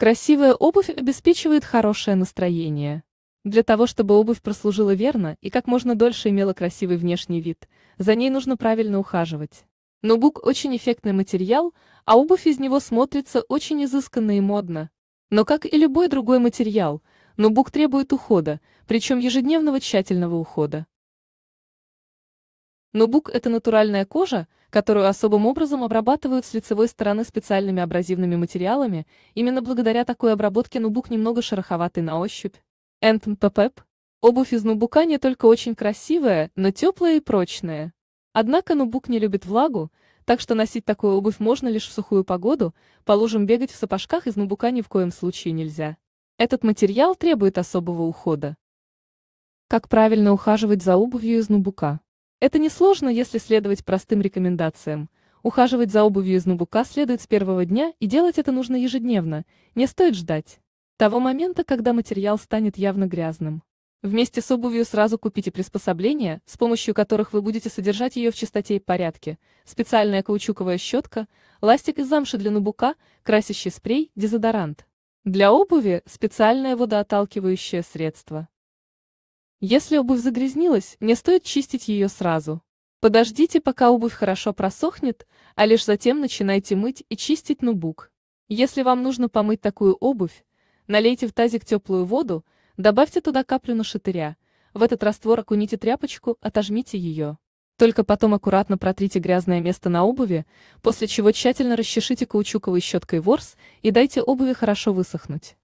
Красивая обувь обеспечивает хорошее настроение. Для того, чтобы обувь прослужила верно и как можно дольше имела красивый внешний вид, за ней нужно правильно ухаживать. Но очень эффектный материал, а обувь из него смотрится очень изысканно и модно. Но как и любой другой материал, нубук требует ухода, причем ежедневного тщательного ухода. Но бук – это натуральная кожа, которую особым образом обрабатывают с лицевой стороны специальными абразивными материалами, именно благодаря такой обработке нубук немного шероховатый на ощупь. Энтм ППП. Обувь из нубука не только очень красивая, но теплая и прочная. Однако нубук не любит влагу, так что носить такую обувь можно лишь в сухую погоду, по лужам бегать в сапожках из нубука ни в коем случае нельзя. Этот материал требует особого ухода. Как правильно ухаживать за обувью из нубука? Это несложно, если следовать простым рекомендациям. Ухаживать за обувью из нубука следует с первого дня и делать это нужно ежедневно, не стоит ждать того момента, когда материал станет явно грязным. Вместе с обувью сразу купите приспособления, с помощью которых вы будете содержать ее в чистоте и порядке, специальная каучуковая щетка, ластик из замши для нубука, красящий спрей, дезодорант. Для обуви специальное водоотталкивающее средство. Если обувь загрязнилась, не стоит чистить ее сразу. Подождите, пока обувь хорошо просохнет, а лишь затем начинайте мыть и чистить нубук. Если вам нужно помыть такую обувь, налейте в тазик теплую воду, добавьте туда каплю нашатыря, в этот раствор окуните тряпочку, отожмите ее. Только потом аккуратно протрите грязное место на обуви, после чего тщательно расчешите каучуковой щеткой ворс и дайте обуви хорошо высохнуть.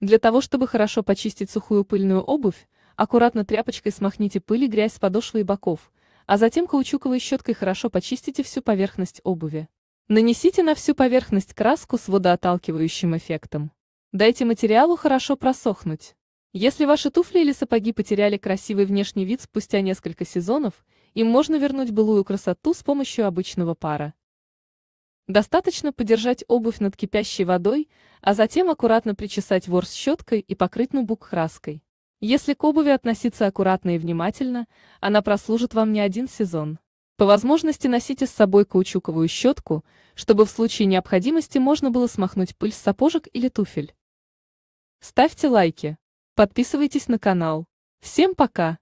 Для того, чтобы хорошо почистить сухую пыльную обувь, Аккуратно тряпочкой смахните пыль и грязь с подошвы и боков, а затем каучуковой щеткой хорошо почистите всю поверхность обуви. Нанесите на всю поверхность краску с водоотталкивающим эффектом. Дайте материалу хорошо просохнуть. Если ваши туфли или сапоги потеряли красивый внешний вид спустя несколько сезонов, им можно вернуть былую красоту с помощью обычного пара. Достаточно подержать обувь над кипящей водой, а затем аккуратно причесать ворс щеткой и покрыть нубук краской. Если к обуви относиться аккуратно и внимательно, она прослужит вам не один сезон. По возможности носите с собой каучуковую щетку, чтобы в случае необходимости можно было смахнуть пыль с сапожек или туфель. Ставьте лайки. Подписывайтесь на канал. Всем пока!